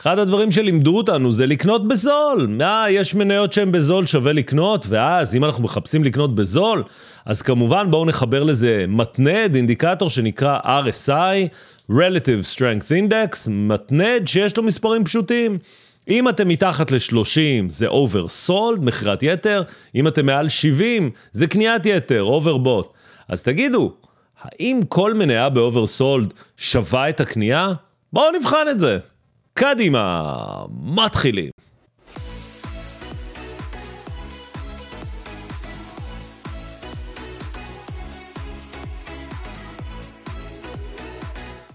אחד הדברים שלימדו אותנו זה לקנות בזול. אה, יש מניות שהן בזול, שווה לקנות, ואז אם אנחנו מחפשים לקנות בזול, אז כמובן בואו נחבר לזה מתנד, אינדיקטור שנקרא RSI, Relative Strength Index, מתנד שיש לו מספרים פשוטים. אם אתם מתחת ל-30 זה oversold, מכירת יתר, אם אתם מעל 70 זה קניית יתר, overbought. אז תגידו, האם כל מניה ב-oversold שווה את הקנייה? בואו נבחן את זה. קדימה, מתחילים.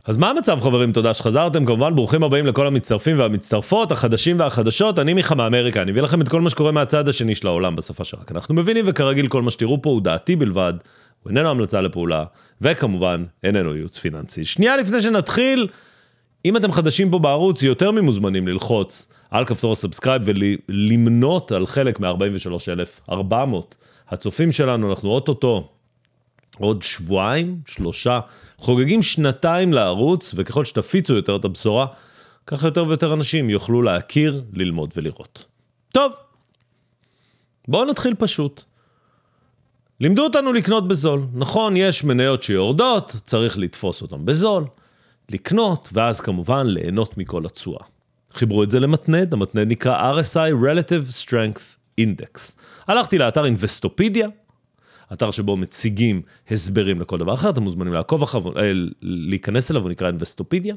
אז מה המצב חברים? תודה שחזרתם. כמובן, ברוכים הבאים לכל המצטרפים והמצטרפות, החדשים והחדשות. אני מיכה מאמריקה, אני אביא לכם את כל מה שקורה מהצד השני של העולם בשפה שרק אנחנו מבינים, וכרגיל כל מה שתראו פה הוא דעתי בלבד, הוא איננו המלצה לפעולה, וכמובן, איננו ייעוץ פיננסי. שנייה לפני שנתחיל, אם אתם חדשים פה בערוץ, יותר ממוזמנים ללחוץ על כפתור הסאבסקרייב ולמנות על חלק מ-43,400 הצופים שלנו, אנחנו אוטוטו עוד שבועיים, שלושה, חוגגים שנתיים לערוץ, וככל שתפיצו יותר את הבשורה, ככה יותר ויותר אנשים יוכלו להכיר, ללמוד ולראות. טוב, בואו נתחיל פשוט. לימדו אותנו לקנות בזול. נכון, יש מניות שיורדות, צריך לתפוס אותן בזול. לקנות, ואז כמובן ליהנות מכל התשואה. חיברו את זה למתנד, המתנד נקרא RSI Relative Strength Index. הלכתי לאתר אינבסטופדיה, אתר שבו מציגים הסברים לכל דבר אחר, אתם מוזמנים לעקוב אחריו, אה, להיכנס אליו, הוא נקרא אינבסטופדיה.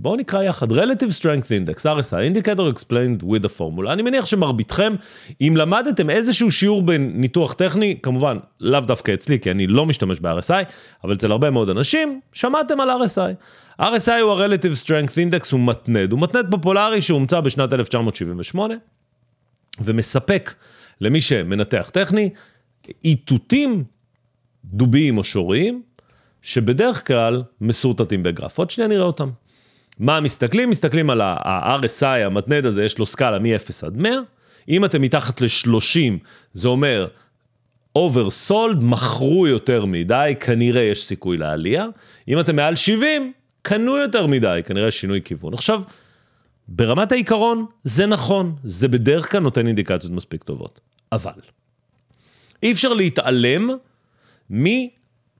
בואו נקרא יחד Relative Strength Index, RSI, Indicator Explained with the Formula. אני מניח שמרביתכם, אם למדתם איזשהו שיעור בניתוח טכני, כמובן, לאו דווקא אצלי, כי אני לא משתמש ב-RSI, אבל אצל הרבה מאוד אנשים, שמעתם על RSI. RSI הוא ה-Relative Strength Index, הוא מתנד, הוא מתנד פופולרי שהומצא בשנת 1978, ומספק למי שמנתח טכני, איתותים דוביים או שוריים, שבדרך כלל מסורטטים בגרף. עוד שנייה נראה אותם. מה מסתכלים? מסתכלים על ה-RSI, המתנד הזה, יש לו סקאלה מ-0 עד 100. אם אתם מתחת ל-30, זה אומר אוברסולד, מכרו יותר מדי, כנראה יש סיכוי לעלייה. אם אתם מעל 70, קנו יותר מדי, כנראה שינוי כיוון. עכשיו, ברמת העיקרון, זה נכון, זה בדרך כלל נותן אינדיקציות מספיק טובות. אבל, אי אפשר להתעלם מ...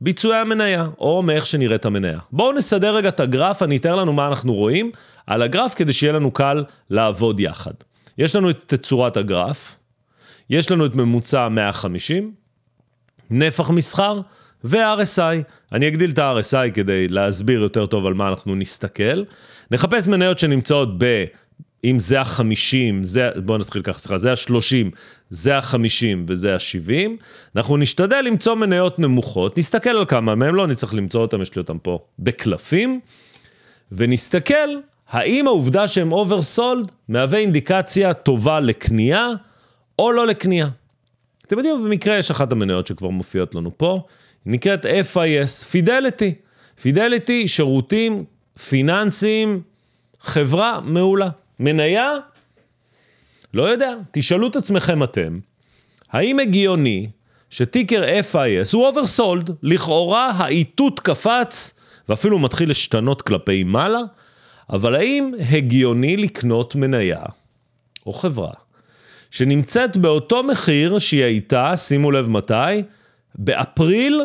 ביצועי המניה, או מאיך שנראית המניה. בואו נסדר רגע את הגרף, אני אתאר לנו מה אנחנו רואים על הגרף כדי שיהיה לנו קל לעבוד יחד. יש לנו את תצורת הגרף, יש לנו את ממוצע 150, נפח מסחר ו-RSI. אני אגדיל את ה-RSI כדי להסביר יותר טוב על מה אנחנו נסתכל. נחפש מניות שנמצאות ב... אם זה החמישים, זה, בואו נתחיל ככה, סליחה, זה השלושים, זה החמישים וזה השבעים, אנחנו נשתדל למצוא מניות נמוכות, נסתכל על כמה מהם, לא נצטרך למצוא אותם, יש לי אותם פה בקלפים, ונסתכל האם העובדה שהם אוברסולד מהווה אינדיקציה טובה לקנייה או לא לקנייה. אתם יודעים, במקרה יש אחת המניות שכבר מופיעות לנו פה, היא נקראת FIS, פידליטי. פידליטי, שירותים פיננסיים, חברה מעולה. מניה? לא יודע, תשאלו את עצמכם אתם, האם הגיוני שטיקר FIS הוא אוברסולד, לכאורה האיתות קפץ ואפילו מתחיל להשתנות כלפי מעלה, אבל האם הגיוני לקנות מניה או חברה שנמצאת באותו מחיר שהיא הייתה, שימו לב מתי, באפריל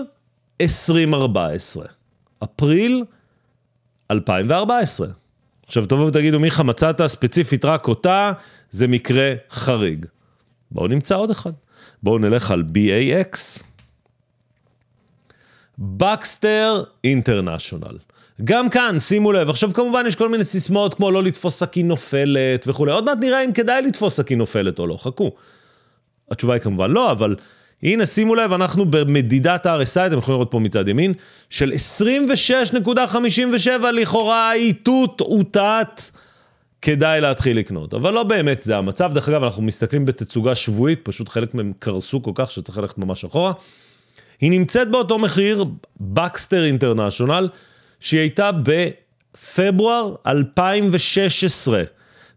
2014. אפריל 2014. עכשיו תבואו ותגידו, מיכה, מצאת ספציפית רק אותה, זה מקרה חריג. בואו נמצא עוד אחד. בואו נלך על BAX. בקסטר אינטרנשיונל. גם כאן, שימו לב, עכשיו כמובן יש כל מיני סיסמאות כמו לא לתפוס סכין נופלת וכולי, עוד מעט נראה אם כדאי לתפוס סכין נופלת או לא, חכו. התשובה היא כמובן לא, אבל הנה, שימו לב, אנחנו במדידת RSI, אתם יכולים לראות פה מצד ימין, של 26.57 לכאורה האיתות הוטעת. כדאי להתחיל לקנות, אבל לא באמת זה המצב. דרך אגב, אנחנו מסתכלים בתצוגה שבועית, פשוט חלק מהם קרסו כל כך שצריך ללכת ממש אחורה. היא נמצאת באותו מחיר, בקסטר אינטרנשיונל, שהיא הייתה בפברואר 2016.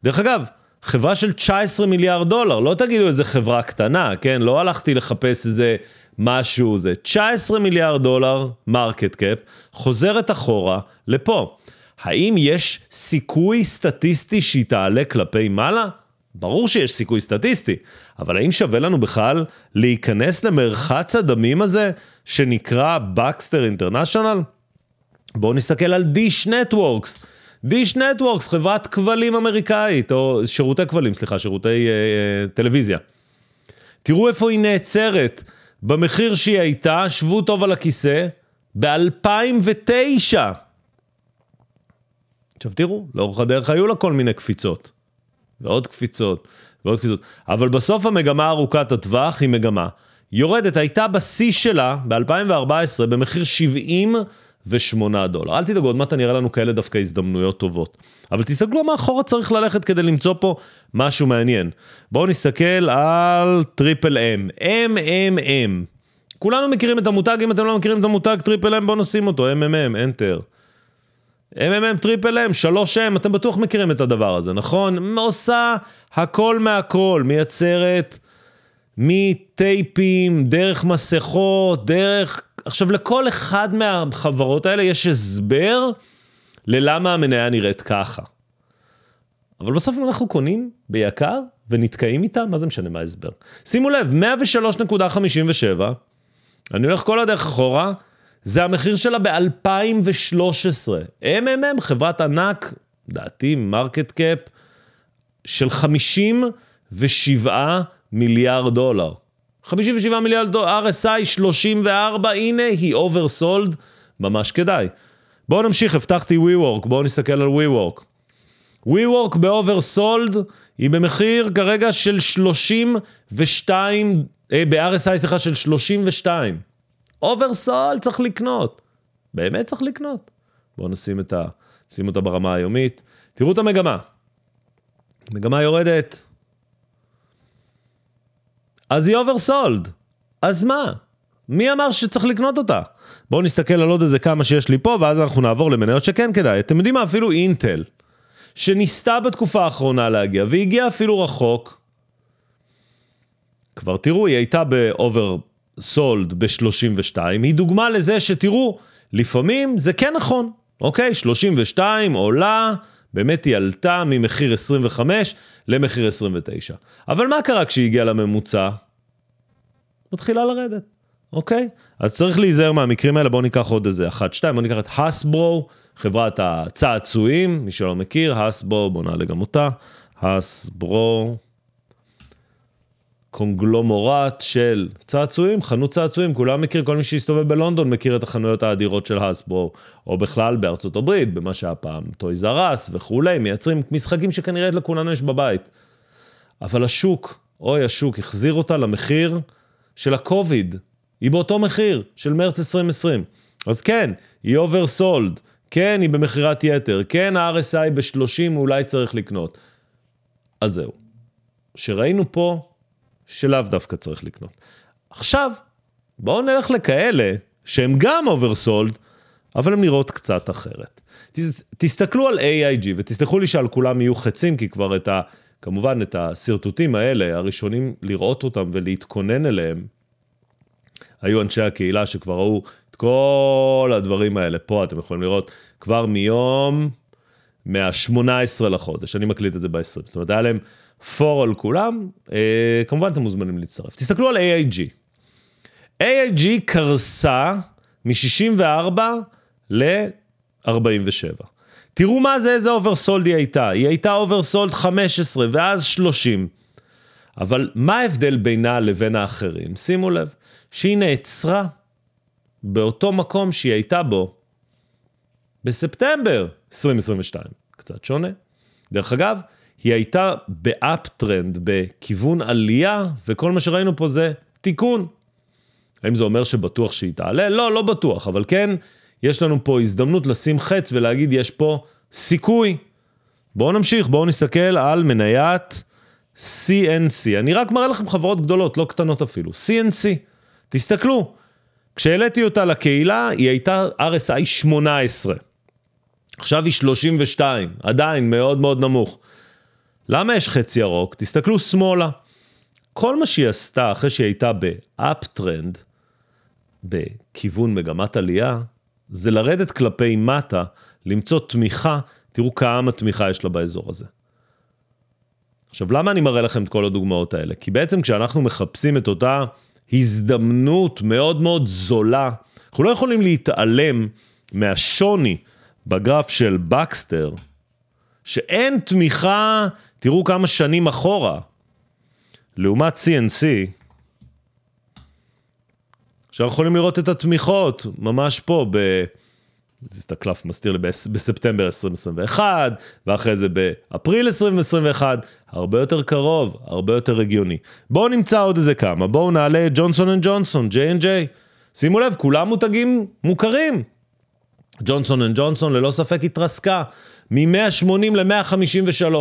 דרך אגב, חברה של 19 מיליארד דולר, לא תגידו איזה חברה קטנה, כן? לא הלכתי לחפש איזה משהו זה. 19 מיליארד דולר מרקט קאפ חוזרת אחורה לפה. האם יש סיכוי סטטיסטי שהיא תעלה כלפי מעלה? ברור שיש סיכוי סטטיסטי, אבל האם שווה לנו בכלל להיכנס למרחץ הדמים הזה שנקרא Baxter International? בואו נסתכל על Dish Networks. דיש נטוורקס, חברת כבלים אמריקאית, או שירותי כבלים, סליחה, שירותי אה, אה, טלוויזיה. תראו איפה היא נעצרת, במחיר שהיא הייתה, שבו טוב על הכיסא, ב-2009. עכשיו תראו, לאורך הדרך היו לה כל מיני קפיצות, ועוד קפיצות, ועוד קפיצות, אבל בסוף המגמה ארוכת הטווח היא מגמה יורדת, הייתה בשיא שלה ב-2014 במחיר 70 ושמונה דולר. אל תדאגו, עוד מעט אני אראה לנו כאלה דווקא הזדמנויות טובות. אבל תסתכלו מה אחורה צריך ללכת כדי למצוא פה משהו מעניין. בואו נסתכל על טריפל אם. אם, אם, אם. כולנו מכירים את המותג, אם אתם לא מכירים את המותג טריפל אם, בואו נשים אותו, אם, אם, Enter. אם, טריפל אם, שלוש אם, אתם בטוח מכירים את הדבר הזה, נכון? עושה הכל מהכל, מייצרת מטייפים, דרך מסכות, דרך עכשיו, לכל אחד מהחברות האלה יש הסבר ללמה המניה נראית ככה. אבל בסוף אם אנחנו קונים ביקר ונתקעים איתה, מה זה משנה מה ההסבר? שימו לב, 103.57, אני הולך כל הדרך אחורה, זה המחיר שלה ב-2013. MMM, אמ אמ אמ, חברת ענק, דעתי, מרקט קאפ, של 57 מיליארד דולר. 57 מיליארד דולר, RSI 34, הנה היא אוברסולד, ממש כדאי. בואו נמשיך, הבטחתי WeWork, בואו נסתכל על WeWork. WeWork באוברסולד היא במחיר כרגע של 32, אה, ב-RSI סליחה של 32. אוברסולד צריך לקנות, באמת צריך לקנות. בואו נשים את ה... שים אותה ברמה היומית. תראו את המגמה. המגמה יורדת, אז היא אוברסולד. אז מה? מי אמר שצריך לקנות אותה? בואו נסתכל על עוד איזה כמה שיש לי פה, ואז אנחנו נעבור למניות שכן כדאי. אתם יודעים מה? אפילו אינטל, שניסתה בתקופה האחרונה להגיע, והגיעה אפילו רחוק. כבר תראו, היא הייתה באובר סולד ב-32, היא דוגמה לזה שתראו, לפעמים זה כן נכון, אוקיי? 32 עולה. באמת היא עלתה ממחיר 25 למחיר 29. אבל מה קרה כשהיא הגיעה לממוצע? מתחילה לרדת, אוקיי? אז צריך להיזהר מהמקרים האלה, בואו ניקח עוד איזה אחת, שתיים, בואו ניקח את הסברו, חברת הצעצועים, מי שלא מכיר, הסברו, בואו נעלה גם אותה, הסברו, קונגלומורט של צעצועים, חנות צעצועים, כולם מכיר, כל מי שהסתובב בלונדון מכיר את החנויות האדירות של הסברו, או בכלל בארצות הברית, במה שהיה פעם טויזרס וכולי, מייצרים משחקים שכנראה לכולנו יש בבית. אבל השוק, אוי השוק, החזיר אותה למחיר של הקוביד, היא באותו מחיר של מרץ 2020. אז כן, היא אוברסולד, כן, היא במכירת יתר, כן, ה-RSI ב-30 אולי צריך לקנות. אז זהו. שראינו פה שלאו דווקא צריך לקנות. עכשיו, בואו נלך לכאלה שהם גם אוברסולד, אבל הם נראות קצת אחרת. תסתכלו על AIG, ותסלחו לי שעל כולם יהיו חצים, כי כבר את ה... כמובן, את השרטוטים האלה, הראשונים לראות אותם ולהתכונן אליהם, היו אנשי הקהילה שכבר ראו את כל הדברים האלה. פה אתם יכולים לראות כבר מיום, מה-18 לחודש, אני מקליט את זה ב-20. זאת אומרת, היה להם for על כולם, אה, כמובן אתם מוזמנים להצטרף. תסתכלו על AIG. AIG קרסה מ-64 ל-47. תראו מה זה, איזה אוברסולד היא הייתה. היא הייתה אוברסולד 15 ואז 30. אבל מה ההבדל בינה לבין האחרים? שימו לב, שהיא נעצרה באותו מקום שהיא הייתה בו בספטמבר 2022. קצת שונה. דרך אגב, היא הייתה באפ-טרנד, בכיוון עלייה, וכל מה שראינו פה זה תיקון. האם זה אומר שבטוח שהיא תעלה? לא, לא בטוח, אבל כן, יש לנו פה הזדמנות לשים חץ ולהגיד, יש פה סיכוי. בואו נמשיך, בואו נסתכל על מניית CNC. אני רק מראה לכם חברות גדולות, לא קטנות אפילו. CNC, תסתכלו, כשהעליתי אותה לקהילה, היא הייתה RSI 18. עכשיו היא 32, עדיין מאוד מאוד נמוך. למה יש חץ ירוק? תסתכלו שמאלה. כל מה שהיא עשתה אחרי שהיא הייתה ב-up בכיוון מגמת עלייה, זה לרדת כלפי מטה, למצוא תמיכה, תראו כמה תמיכה יש לה באזור הזה. עכשיו, למה אני מראה לכם את כל הדוגמאות האלה? כי בעצם כשאנחנו מחפשים את אותה הזדמנות מאוד מאוד זולה, אנחנו לא יכולים להתעלם מהשוני בגרף של בקסטר, שאין תמיכה, תראו כמה שנים אחורה. לעומת CNC, עכשיו יכולים לראות את התמיכות, ממש פה, ב... זה את הקלף מסתיר לי, בספטמבר 2021, ואחרי זה באפריל 2021, הרבה יותר קרוב, הרבה יותר הגיוני. בואו נמצא עוד איזה כמה, בואו נעלה את ג'ונסון אנד ג'ונסון, J&J. שימו לב, כולם מותגים מוכרים. ג'ונסון אנד ג'ונסון ללא ספק התרסקה. מ-180 ל-153.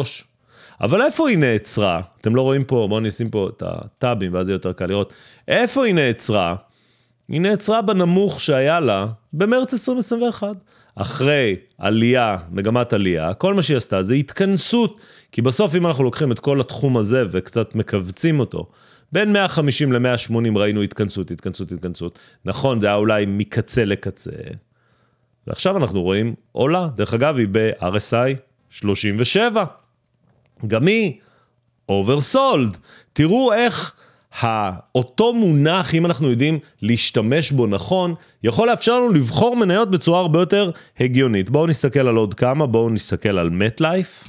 אבל איפה היא נעצרה? אתם לא רואים פה, בואו נשים פה את הטאבים ואז יהיה יותר קל לראות. איפה היא נעצרה? היא נעצרה בנמוך שהיה לה במרץ 2021. אחרי עלייה, מגמת עלייה, כל מה שהיא עשתה זה התכנסות, כי בסוף אם אנחנו לוקחים את כל התחום הזה וקצת מכווצים אותו, בין 150 ל-180 ראינו התכנסות, התכנסות, התכנסות. נכון, זה היה אולי מקצה לקצה, ועכשיו אנחנו רואים עולה, דרך אגב היא ב-RSI 37. גם היא אוברסולד. תראו איך אותו מונח, אם אנחנו יודעים להשתמש בו נכון, יכול לאפשר לנו לבחור מניות בצורה הרבה יותר הגיונית. בואו נסתכל על עוד כמה, בואו נסתכל על מטלייף.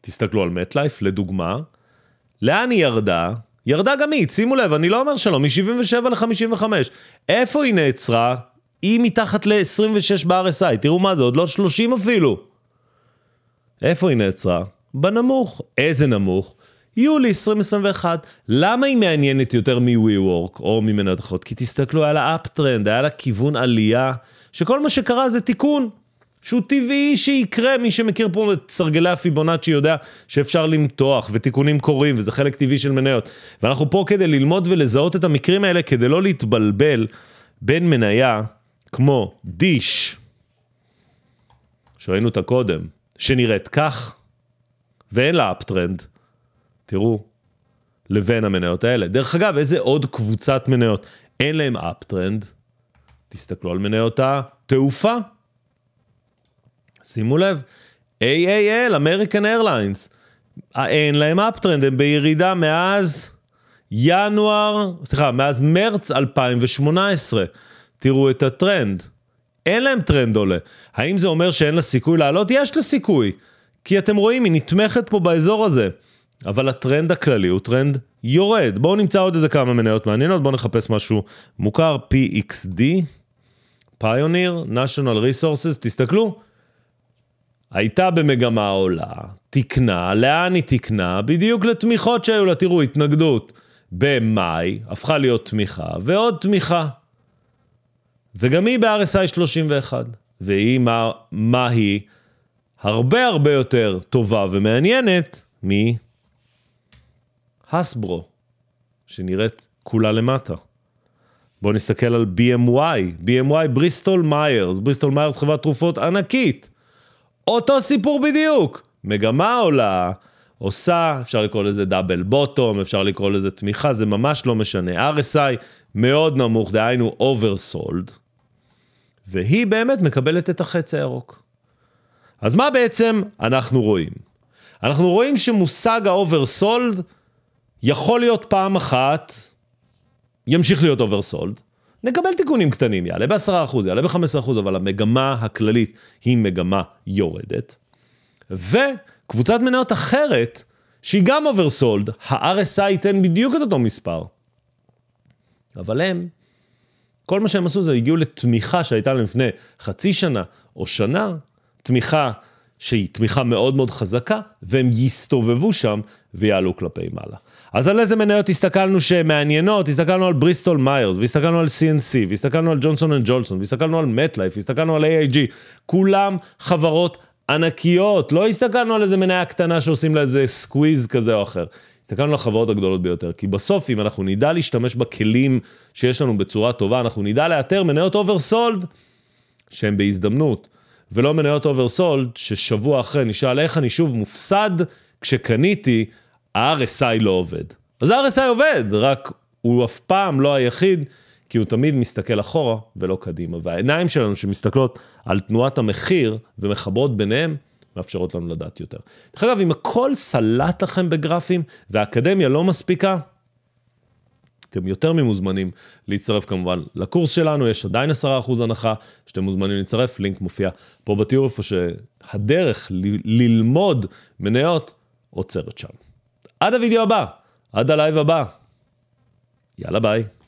תסתכלו על מטלייף, לדוגמה. לאן היא ירדה? ירדה גם היא, שימו לב, אני לא אומר שלא, מ-77 ל-55. איפה היא נעצרה? היא מתחת ל-26 ב-RSI, תראו מה זה, עוד לא 30 אפילו. איפה היא נעצרה? בנמוך. איזה נמוך? יולי 2021. למה היא מעניינת יותר מווי וורק או ממנות אחרות? כי תסתכלו, היה לה אפטרנד, היה לה כיוון עלייה, שכל מה שקרה זה תיקון. שהוא טבעי שיקרה, מי שמכיר פה את סרגלי הפיבונאצ'י יודע שאפשר למתוח ותיקונים קורים וזה חלק טבעי של מניות. ואנחנו פה כדי ללמוד ולזהות את המקרים האלה, כדי לא להתבלבל בין מניה כמו דיש, שראינו אותה קודם, שנראית כך, ואין לה אפטרנד, תראו, לבין המניות האלה. דרך אגב, איזה עוד קבוצת מניות אין להם אפטרנד? תסתכלו על מניות התעופה. שימו לב, AAL, American Airlines, אה, אין להם אפטרנד, הם בירידה מאז ינואר, סליחה, מאז מרץ 2018. תראו את הטרנד. אין להם טרנד עולה. האם זה אומר שאין לה סיכוי לעלות? יש לה סיכוי. כי אתם רואים, היא נתמכת פה באזור הזה. אבל הטרנד הכללי הוא טרנד יורד. בואו נמצא עוד איזה כמה מניות מעניינות, בואו נחפש משהו מוכר, PXD, Pioneer, national resources, תסתכלו. הייתה במגמה עולה, תיקנה, לאן היא תיקנה? בדיוק לתמיכות שהיו לה, תראו, התנגדות במאי, הפכה להיות תמיכה, ועוד תמיכה. וגם היא ב-RSI 31. והיא, מה, מה היא? הרבה הרבה יותר טובה ומעניינת מהסברו, שנראית כולה למטה. בואו נסתכל על BMY, BMY בריסטול מיירס, בריסטול מיירס חברת תרופות ענקית. אותו סיפור בדיוק, מגמה עולה, עושה, אפשר לקרוא לזה דאבל בוטום, אפשר לקרוא לזה תמיכה, זה ממש לא משנה. RSI מאוד נמוך, דהיינו אוברסולד, והיא באמת מקבלת את החץ הירוק. אז מה בעצם אנחנו רואים? אנחנו רואים שמושג האוברסולד יכול להיות פעם אחת, ימשיך להיות אוברסולד, נקבל תיקונים קטנים, יעלה ב-10%, יעלה ב-15%, אבל המגמה הכללית היא מגמה יורדת. ו... קבוצת מניות אחרת, שהיא גם אוברסולד, ה-RSI ייתן בדיוק את אותו מספר. אבל הם, כל מה שהם עשו זה הגיעו לתמיכה שהייתה להם לפני חצי שנה או שנה, תמיכה שהיא תמיכה מאוד מאוד חזקה, והם יסתובבו שם ויעלו כלפי מעלה. אז על איזה מניות הסתכלנו שהן מעניינות? הסתכלנו על בריסטול מיירס, והסתכלנו על CNC, והסתכלנו על ג'ונסון אנד ג'ולסון, והסתכלנו על מטלייף, והסתכלנו על AIG, כולם חברות ענקיות, לא הסתכלנו על איזה מניה קטנה שעושים לה איזה סקוויז כזה או אחר. הסתכלנו על החברות הגדולות ביותר, כי בסוף אם אנחנו נדע להשתמש בכלים שיש לנו בצורה טובה, אנחנו נדע לאתר מניות אוברסולד שהן בהזדמנות, ולא מניות אוברסולד ששבוע אחרי נשאל איך אני שוב מופסד כשקניתי, ה-RSI לא עובד. אז ה-RSI עובד, רק הוא אף פעם לא היחיד כי הוא תמיד מסתכל אחורה ולא קדימה, והעיניים שלנו שמסתכלות על תנועת המחיר ומחברות ביניהם, מאפשרות לנו לדעת יותר. דרך אגב, אם הכל סלט לכם בגרפים והאקדמיה לא מספיקה, אתם יותר ממוזמנים להצטרף כמובן לקורס שלנו, יש עדיין 10% הנחה שאתם מוזמנים להצטרף, לינק מופיע פה בתיאור איפה שהדרך ל- ללמוד מניות עוצרת שם. עד הוידאו הבא, עד הלייב הבא, יאללה ביי.